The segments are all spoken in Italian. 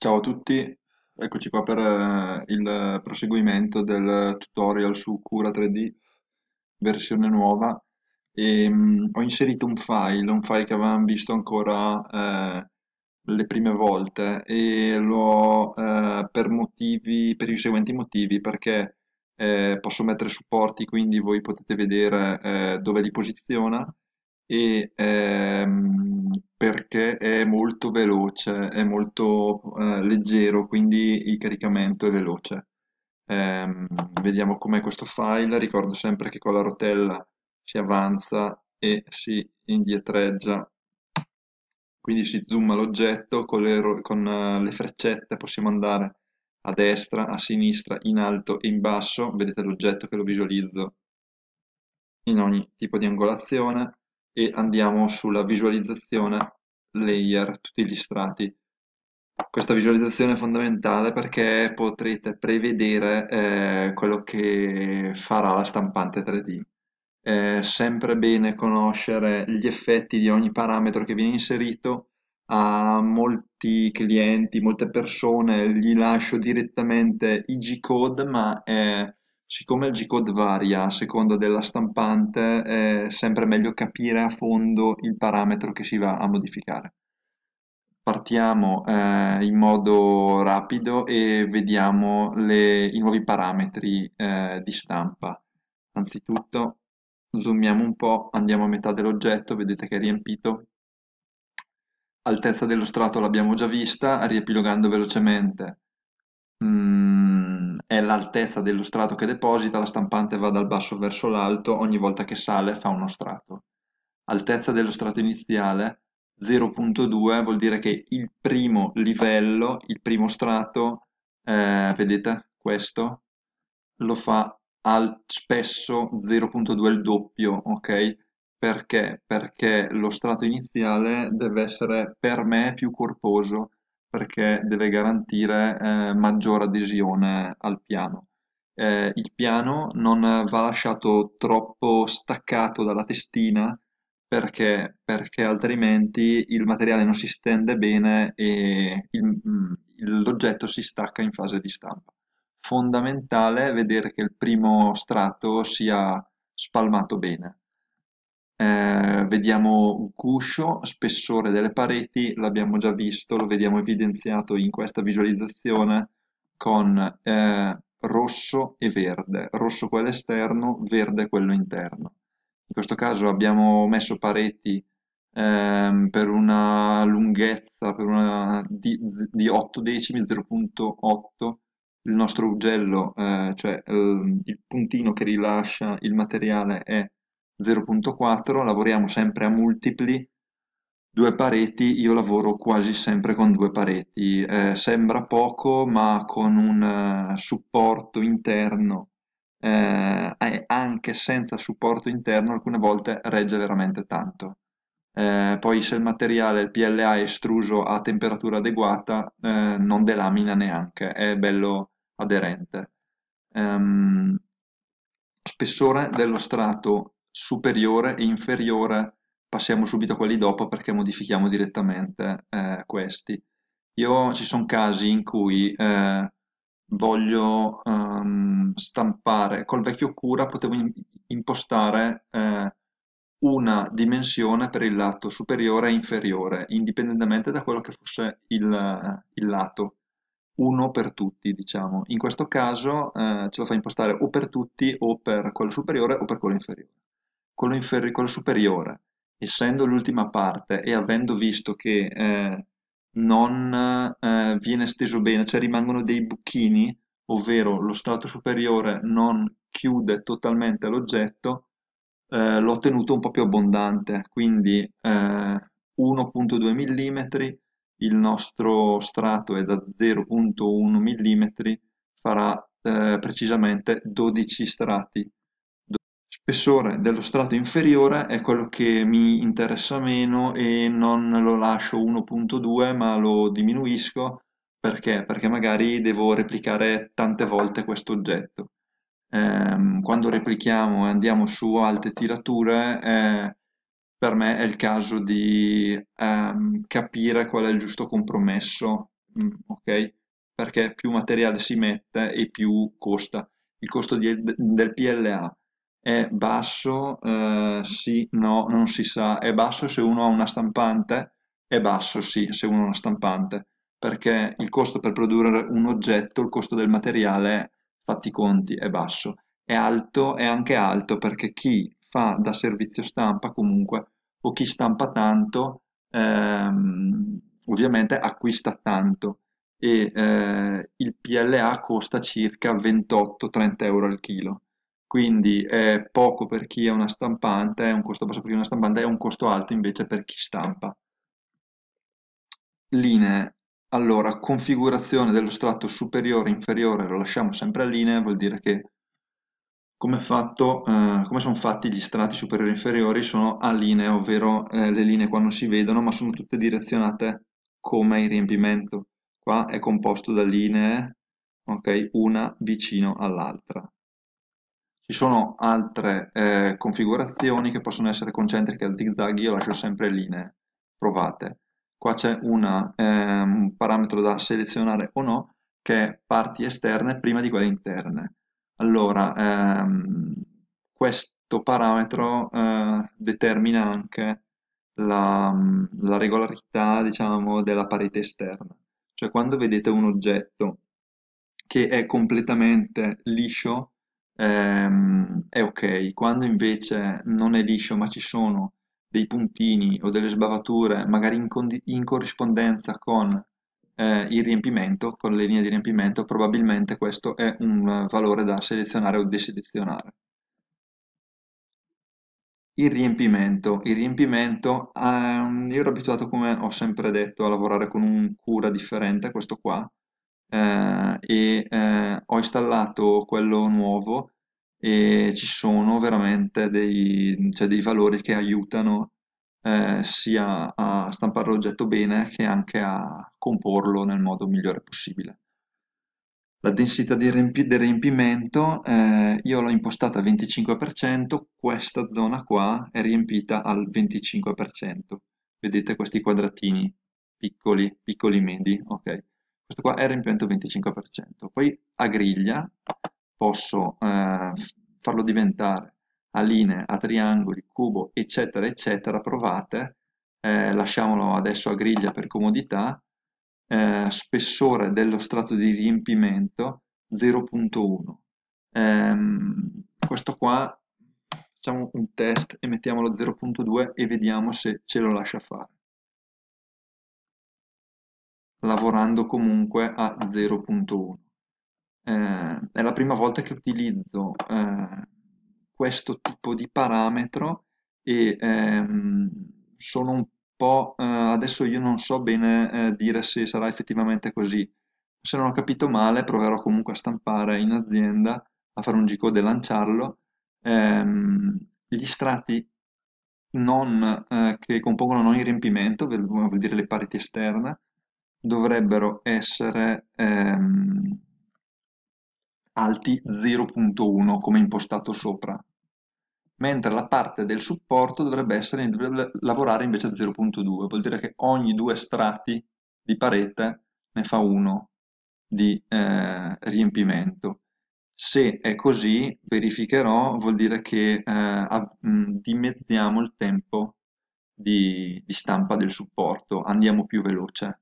Ciao a tutti, eccoci qua per eh, il proseguimento del tutorial su Cura 3D versione nuova e, ehm, mh, ho inserito un file, un file che avevamo visto ancora eh, le prime volte e lo eh, per motivi, per i seguenti motivi perché eh, posso mettere supporti quindi voi potete vedere eh, dove li posiziona e ehm, perché è molto veloce, è molto eh, leggero, quindi il caricamento è veloce. Ehm, vediamo com'è questo file, ricordo sempre che con la rotella si avanza e si indietreggia, quindi si zooma l'oggetto, con, le, con eh, le freccette possiamo andare a destra, a sinistra, in alto e in basso, vedete l'oggetto che lo visualizzo in ogni tipo di angolazione, e andiamo sulla visualizzazione layer, tutti gli strati. Questa visualizzazione è fondamentale perché potrete prevedere eh, quello che farà la stampante 3D. È sempre bene conoscere gli effetti di ogni parametro che viene inserito. A molti clienti, molte persone gli lascio direttamente i G-code, ma è Siccome il G-code varia a seconda della stampante, è sempre meglio capire a fondo il parametro che si va a modificare. Partiamo eh, in modo rapido e vediamo le, i nuovi parametri eh, di stampa. Anzitutto zoomiamo un po', andiamo a metà dell'oggetto, vedete che è riempito. Altezza dello strato l'abbiamo già vista, riepilogando velocemente. Mm è l'altezza dello strato che deposita, la stampante va dal basso verso l'alto, ogni volta che sale fa uno strato. Altezza dello strato iniziale 0.2 vuol dire che il primo livello, il primo strato, eh, vedete questo, lo fa al spesso 0.2 il doppio, ok? Perché? Perché lo strato iniziale deve essere per me più corposo perché deve garantire eh, maggiore adesione al piano. Eh, il piano non va lasciato troppo staccato dalla testina perché, perché altrimenti il materiale non si stende bene e mm, l'oggetto si stacca in fase di stampa. Fondamentale vedere che il primo strato sia spalmato bene eh, vediamo un guscio, spessore delle pareti, l'abbiamo già visto, lo vediamo evidenziato in questa visualizzazione con eh, rosso e verde, rosso quello esterno, verde quello interno. In questo caso abbiamo messo pareti ehm, per una lunghezza per una di, di 8 decimi, 0.8, il nostro ugello, eh, cioè ehm, il puntino che rilascia il materiale è 0.4, lavoriamo sempre a multipli, due pareti, io lavoro quasi sempre con due pareti, eh, sembra poco ma con un uh, supporto interno eh, anche senza supporto interno alcune volte regge veramente tanto. Eh, poi se il materiale, il PLA è estruso a temperatura adeguata eh, non delamina neanche, è bello aderente. Um, spessore dello strato superiore e inferiore passiamo subito a quelli dopo perché modifichiamo direttamente eh, questi. Io ci sono casi in cui eh, voglio um, stampare, col vecchio cura potevo in, impostare eh, una dimensione per il lato superiore e inferiore, indipendentemente da quello che fosse il, il lato, uno per tutti diciamo. In questo caso eh, ce lo fa impostare o per tutti o per quello superiore o per quello inferiore quello inferiore, quello superiore, essendo l'ultima parte e avendo visto che eh, non eh, viene steso bene, cioè rimangono dei buchini, ovvero lo strato superiore non chiude totalmente l'oggetto, eh, l'ho tenuto un po' più abbondante, quindi eh, 1.2 mm, il nostro strato è da 0.1 mm, farà eh, precisamente 12 strati spessore dello strato inferiore è quello che mi interessa meno e non lo lascio 1.2 ma lo diminuisco perché? Perché magari devo replicare tante volte questo oggetto. Eh, quando replichiamo e andiamo su alte tirature, eh, per me è il caso di ehm, capire qual è il giusto compromesso, mm, ok? Perché più materiale si mette e più costa. Il costo di, del PLA è basso eh, sì, no, non si sa, è basso se uno ha una stampante, è basso sì se uno ha una stampante, perché il costo per produrre un oggetto, il costo del materiale, fatti i conti, è basso. È alto, è anche alto perché chi fa da servizio stampa comunque o chi stampa tanto ehm, ovviamente acquista tanto e eh, il PLA costa circa 28-30 euro al chilo quindi è poco per chi è una stampante, è un costo basso per chi è una stampante, è un costo alto invece per chi stampa. Linee. Allora, configurazione dello strato superiore e inferiore lo lasciamo sempre a linee, vuol dire che come, fatto, eh, come sono fatti gli strati superiori e inferiori sono a linee, ovvero eh, le linee qua non si vedono ma sono tutte direzionate come il riempimento. Qua è composto da linee, ok, una vicino all'altra ci sono altre eh, configurazioni che possono essere concentriche a zigzag, io lascio sempre linee provate. Qua c'è eh, un parametro da selezionare o no, che è parti esterne prima di quelle interne. Allora, ehm, questo parametro eh, determina anche la, la regolarità, diciamo, della parete esterna. Cioè quando vedete un oggetto che è completamente liscio, ehm, è ok. Quando invece non è liscio, ma ci sono dei puntini o delle sbavature, magari in, in corrispondenza con eh, il riempimento, con le linee di riempimento, probabilmente questo è un valore da selezionare o deselezionare. Il riempimento. Il riempimento, ehm, io ero abituato, come ho sempre detto, a lavorare con un cura differente, questo qua, eh, e eh, ho installato quello nuovo e ci sono veramente dei, cioè dei valori che aiutano eh, sia a stampare l'oggetto bene che anche a comporlo nel modo migliore possibile. La densità di riempi del riempimento eh, io l'ho impostata al 25%, questa zona qua è riempita al 25%. Vedete questi quadratini piccoli, piccoli medi, ok? questo qua è in più 25%, poi a griglia posso eh, farlo diventare a linee, a triangoli, cubo, eccetera, eccetera, provate, eh, lasciamolo adesso a griglia per comodità, eh, spessore dello strato di riempimento 0.1. Ehm, questo qua facciamo un test e mettiamolo 0.2 e vediamo se ce lo lascia fare lavorando comunque a 0.1. Eh, è la prima volta che utilizzo eh, questo tipo di parametro e ehm, sono un po' eh, adesso io non so bene eh, dire se sarà effettivamente così. Se non ho capito male, proverò comunque a stampare in azienda, a fare un G-code e lanciarlo. Ehm, gli strati non, eh, che compongono non il riempimento, vuol dire le pareti esterne, dovrebbero essere ehm, alti 0.1 come impostato sopra, mentre la parte del supporto dovrebbe, essere, dovrebbe lavorare invece a 0.2, vuol dire che ogni due strati di parete ne fa uno di eh, riempimento. Se è così, verificherò, vuol dire che eh, mm, dimezziamo il tempo di, di stampa del supporto, andiamo più veloce.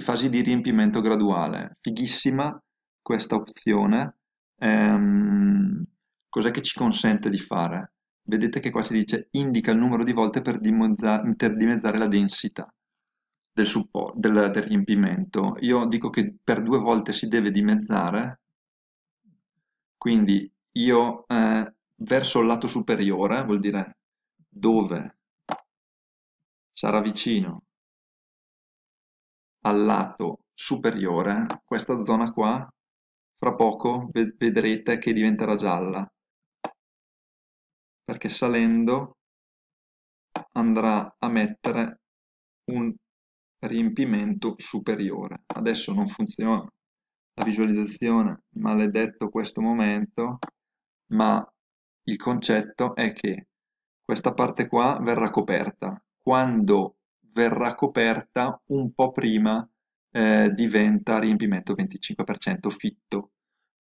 fasi di riempimento graduale. Fighissima questa opzione. Ehm, cos'è che ci consente di fare? Vedete che qua si dice indica il numero di volte per, per dimezzare la densità del, support, del, del riempimento. Io dico che per due volte si deve dimezzare, quindi io eh, verso il lato superiore, vuol dire dove sarà vicino al lato superiore, questa zona qua, fra poco vedrete che diventerà gialla, perché salendo andrà a mettere un riempimento superiore. Adesso non funziona la visualizzazione, maledetto questo momento, ma il concetto è che questa parte qua verrà coperta. Quando verrà coperta un po' prima eh, diventa riempimento 25% fitto.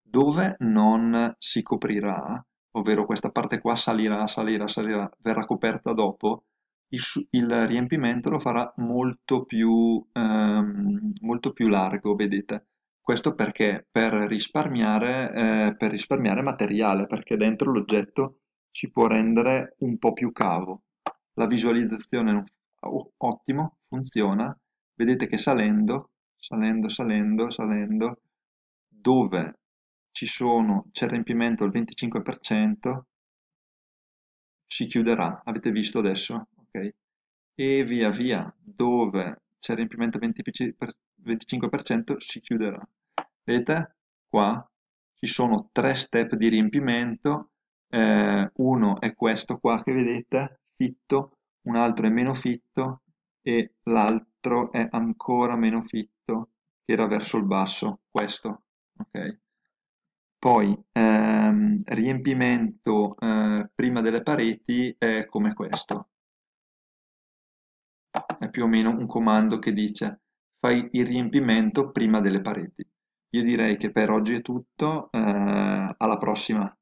Dove non si coprirà, ovvero questa parte qua salirà, salirà, salirà, verrà coperta dopo, il, il riempimento lo farà molto più, ehm, molto più largo, vedete. Questo perché? Per risparmiare, eh, per risparmiare materiale, perché dentro l'oggetto si può rendere un po' più cavo. La visualizzazione non Oh, ottimo, funziona, vedete che salendo, salendo, salendo, salendo, dove ci sono, c'è il riempimento del 25%, si chiuderà, avete visto adesso, ok? E via via, dove c'è il riempimento del 25% si chiuderà. Vedete? Qua ci sono tre step di riempimento, eh, uno è questo qua che vedete, fitto, un altro è meno fitto e l'altro è ancora meno fitto, che era verso il basso, questo. Okay. Poi ehm, riempimento eh, prima delle pareti è come questo. È più o meno un comando che dice fai il riempimento prima delle pareti. Io direi che per oggi è tutto, eh, alla prossima!